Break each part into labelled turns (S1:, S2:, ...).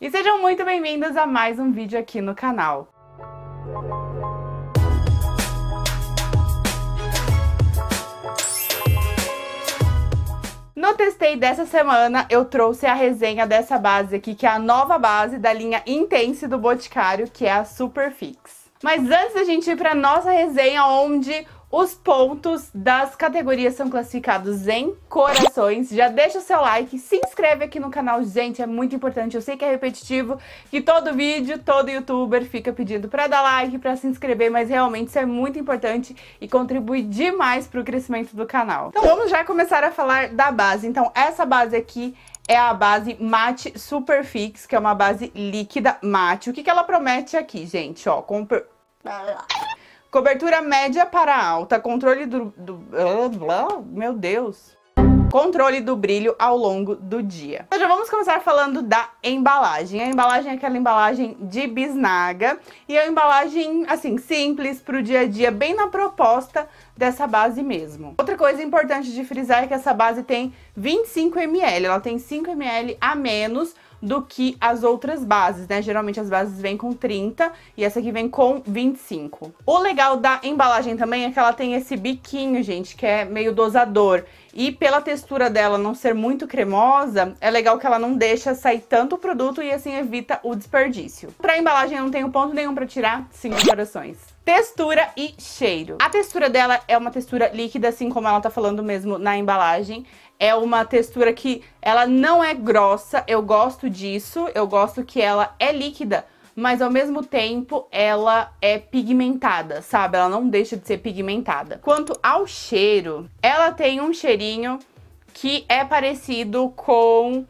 S1: E sejam muito bem-vindos a mais um vídeo aqui no canal. No Testei dessa semana, eu trouxe a resenha dessa base aqui, que é a nova base da linha Intense do Boticário, que é a Superfix. Mas antes da gente ir para nossa resenha, onde os pontos das categorias são classificados em corações. Já deixa o seu like, se inscreve aqui no canal, gente, é muito importante. Eu sei que é repetitivo, que todo vídeo, todo youtuber fica pedindo para dar like, para se inscrever, mas realmente isso é muito importante e contribui demais pro crescimento do canal. Então vamos já começar a falar da base. Então essa base aqui é a base Matte Superfix, que é uma base líquida mate. O que, que ela promete aqui, gente? Ó, com... Cobertura média para alta, controle do, do blá, blá, meu Deus. Controle do brilho ao longo do dia. Então já vamos começar falando da embalagem. A embalagem é aquela embalagem de bisnaga e é uma embalagem assim simples para o dia a dia, bem na proposta dessa base mesmo. Outra coisa importante de frisar é que essa base tem 25 ml, ela tem 5 ml a menos do que as outras bases, né? Geralmente as bases vêm com 30 e essa aqui vem com 25. O legal da embalagem também é que ela tem esse biquinho, gente, que é meio dosador. E pela textura dela não ser muito cremosa, é legal que ela não deixa sair tanto o produto e assim evita o desperdício. Pra embalagem eu não tenho ponto nenhum pra tirar, cinco corações. Textura e cheiro. A textura dela é uma textura líquida, assim como ela tá falando mesmo na embalagem. É uma textura que ela não é grossa, eu gosto disso, eu gosto que ela é líquida, mas ao mesmo tempo ela é pigmentada, sabe? Ela não deixa de ser pigmentada. Quanto ao cheiro, ela tem um cheirinho que é parecido com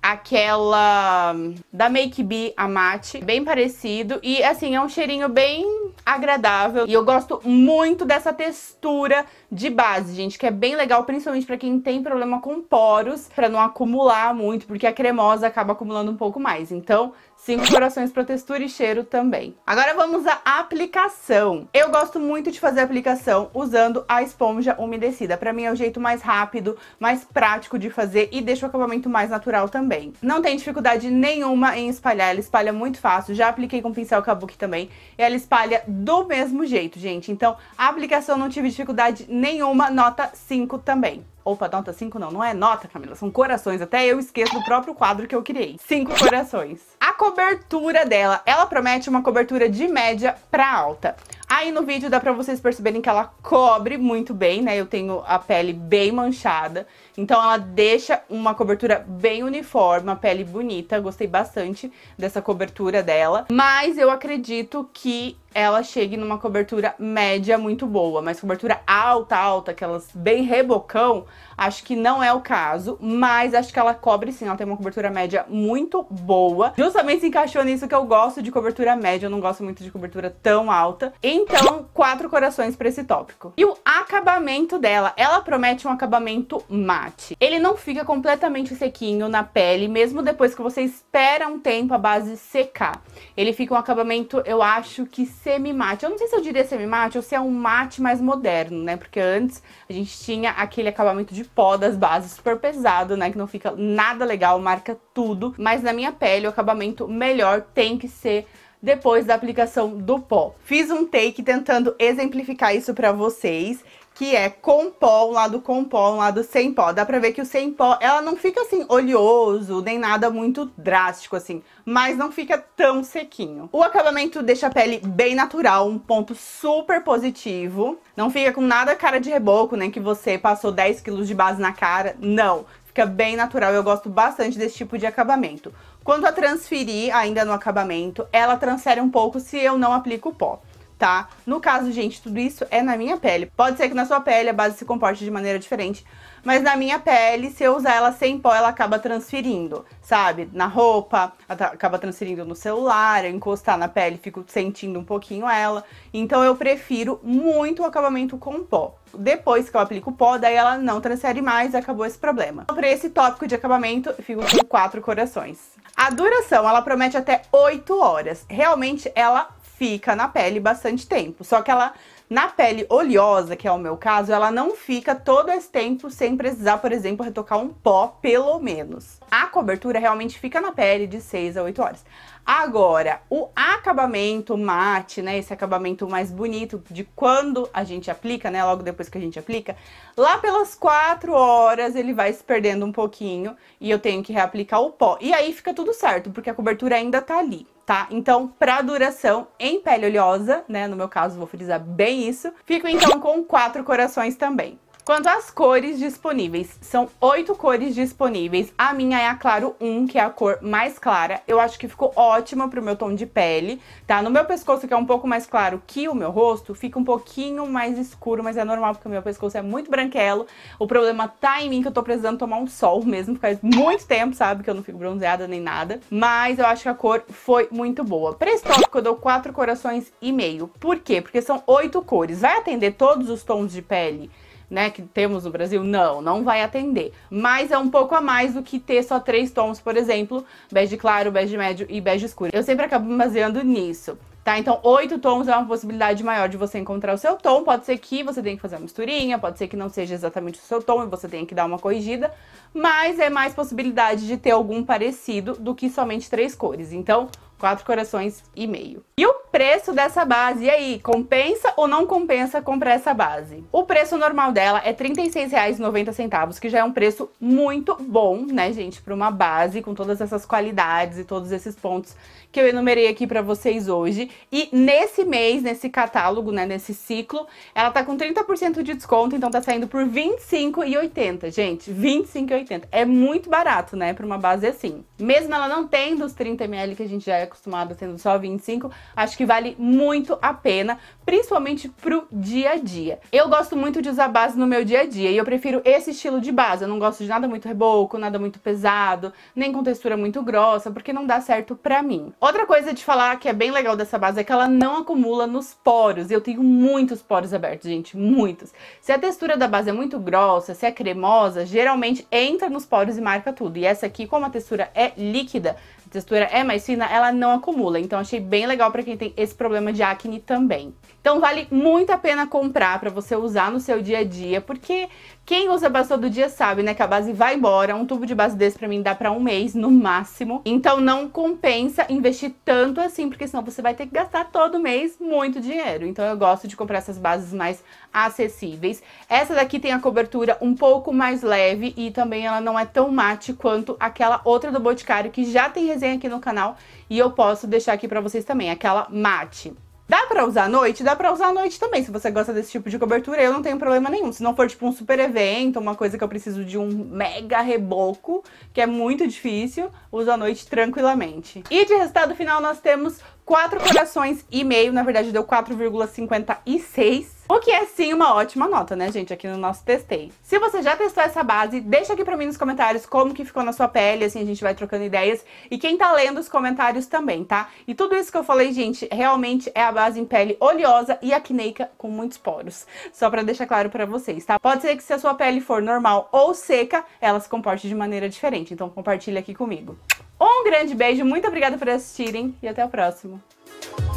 S1: aquela da Make Be a Matte. bem parecido e assim é um cheirinho bem agradável. E eu gosto muito dessa textura de base, gente, que é bem legal, principalmente pra quem tem problema com poros, pra não acumular muito, porque a cremosa acaba acumulando um pouco mais. Então, cinco corações pra textura e cheiro também. Agora vamos à aplicação. Eu gosto muito de fazer a aplicação usando a esponja umedecida. Pra mim é o jeito mais rápido, mais prático de fazer e deixa o acabamento mais natural também. Não tem dificuldade nenhuma em espalhar, ela espalha muito fácil. Já apliquei com pincel kabuki também. ela espalha do mesmo jeito, gente. Então, a aplicação não tive dificuldade nenhuma, nota 5 também. Opa, nota 5 não, não é nota, Camila, são corações. Até eu esqueço do próprio quadro que eu criei. Cinco corações. A cobertura dela, ela promete uma cobertura de média para alta. Aí no vídeo dá pra vocês perceberem que ela cobre muito bem, né? Eu tenho a pele bem manchada, então ela deixa uma cobertura bem uniforme, uma pele bonita. Gostei bastante dessa cobertura dela, mas eu acredito que ela chegue numa cobertura média muito boa, mas cobertura alta, alta, aquelas bem rebocão, acho que não é o caso, mas acho que ela cobre sim, ela tem uma cobertura média muito boa. Justamente se encaixou nisso que eu gosto de cobertura média, eu não gosto muito de cobertura tão alta. E então, quatro corações para esse tópico. E o acabamento dela, ela promete um acabamento mate. Ele não fica completamente sequinho na pele, mesmo depois que você espera um tempo a base secar. Ele fica um acabamento, eu acho que semi-mate. Eu não sei se eu diria semi-mate ou se é um mate mais moderno, né? Porque antes a gente tinha aquele acabamento de pó das bases super pesado, né? Que não fica nada legal, marca tudo. Mas na minha pele, o acabamento melhor tem que ser depois da aplicação do pó. Fiz um take tentando exemplificar isso para vocês, que é com pó, um lado com pó, um lado sem pó. Dá pra ver que o sem pó, ela não fica assim oleoso, nem nada muito drástico assim, mas não fica tão sequinho. O acabamento deixa a pele bem natural, um ponto super positivo. Não fica com nada cara de reboco, nem né, que você passou 10 quilos de base na cara, não. Fica bem natural, eu gosto bastante desse tipo de acabamento. Quando a transferir ainda no acabamento, ela transfere um pouco se eu não aplico o pó tá? No caso, gente, tudo isso é na minha pele. Pode ser que na sua pele a base se comporte de maneira diferente, mas na minha pele, se eu usar ela sem pó, ela acaba transferindo, sabe? Na roupa, tá, acaba transferindo no celular, eu encostar na pele, fico sentindo um pouquinho ela. Então eu prefiro muito o acabamento com pó. Depois que eu aplico pó, daí ela não transfere mais, acabou esse problema. Então, pra esse tópico de acabamento, fico com quatro corações. A duração, ela promete até 8 horas. Realmente, ela fica na pele bastante tempo. Só que ela, na pele oleosa, que é o meu caso, ela não fica todo esse tempo sem precisar, por exemplo, retocar um pó, pelo menos. A cobertura realmente fica na pele de 6 a 8 horas. Agora, o acabamento mate, né, esse acabamento mais bonito de quando a gente aplica, né, logo depois que a gente aplica, lá pelas 4 horas ele vai se perdendo um pouquinho e eu tenho que reaplicar o pó. E aí fica tudo certo, porque a cobertura ainda tá ali tá? Então, para duração em pele oleosa, né, no meu caso vou frisar bem isso, fico então com quatro corações também. Quanto às cores disponíveis, são oito cores disponíveis. A minha é a Claro 1, que é a cor mais clara. Eu acho que ficou ótima pro meu tom de pele, tá? No meu pescoço, que é um pouco mais claro que o meu rosto, fica um pouquinho mais escuro, mas é normal, porque o meu pescoço é muito branquelo. O problema tá em mim, que eu tô precisando tomar um sol mesmo, faz muito tempo, sabe? Que eu não fico bronzeada nem nada. Mas eu acho que a cor foi muito boa. Pra esse tópico, eu dou quatro corações e meio. Por quê? Porque são oito cores. Vai atender todos os tons de pele? né, que temos no Brasil, não, não vai atender. Mas é um pouco a mais do que ter só três tons, por exemplo, bege claro, bege médio e bege escuro. Eu sempre acabo me baseando nisso. Tá? Então, oito tons é uma possibilidade maior de você encontrar o seu tom. Pode ser que você tenha que fazer uma misturinha, pode ser que não seja exatamente o seu tom e você tenha que dar uma corrigida, mas é mais possibilidade de ter algum parecido do que somente três cores. Então, quatro corações e meio. E o preço dessa base, e aí, compensa ou não compensa comprar essa base? O preço normal dela é R$ 36,90, que já é um preço muito bom, né, gente, para uma base com todas essas qualidades e todos esses pontos que eu enumerei aqui para vocês hoje. E nesse mês, nesse catálogo, né, nesse ciclo, ela tá com 30% de desconto, então tá saindo por R$ 25,80, gente, R$ 25,80. É muito barato, né, para uma base assim. Mesmo ela não tendo os 30 ml que a gente já é acostumada tendo só 25, acho que vale muito a pena, principalmente pro dia a dia. Eu gosto muito de usar base no meu dia a dia e eu prefiro esse estilo de base. Eu não gosto de nada muito reboco, nada muito pesado, nem com textura muito grossa, porque não dá certo pra mim. Outra coisa de falar que é bem legal dessa base é que ela não acumula nos poros. Eu tenho muitos poros abertos, gente, muitos. Se a textura da base é muito grossa, se é cremosa, geralmente entra nos poros e marca tudo. E essa aqui, como a textura é líquida, essa textura é mais fina, ela não acumula. Então achei bem legal para quem tem esse problema de acne também. Então vale muito a pena comprar para você usar no seu dia a dia, porque quem usa base todo dia sabe, né, que a base vai embora. Um tubo de base desse para mim dá para um mês no máximo. Então não compensa investir tanto assim, porque senão você vai ter que gastar todo mês muito dinheiro. Então eu gosto de comprar essas bases mais acessíveis. Essa daqui tem a cobertura um pouco mais leve e também ela não é tão mate quanto aquela outra do Boticário que já tem resenha aqui no canal e eu posso deixar aqui pra vocês também, aquela mate. Dá pra usar à noite? Dá pra usar à noite também, se você gosta desse tipo de cobertura, eu não tenho problema nenhum. Se não for, tipo, um super evento, uma coisa que eu preciso de um mega reboco, que é muito difícil, uso à noite tranquilamente. E de resultado final, nós temos 4 corações e meio, na verdade deu 4,56. O que é sim uma ótima nota, né, gente, aqui no nosso testei. Se você já testou essa base, deixa aqui pra mim nos comentários como que ficou na sua pele, assim, a gente vai trocando ideias. E quem tá lendo os comentários também, tá? E tudo isso que eu falei, gente, realmente é a base em pele oleosa e acneica com muitos poros. Só pra deixar claro pra vocês, tá? Pode ser que se a sua pele for normal ou seca, ela se comporte de maneira diferente. Então compartilha aqui comigo. Um grande beijo, muito obrigada por assistirem e até o próximo. Thank you.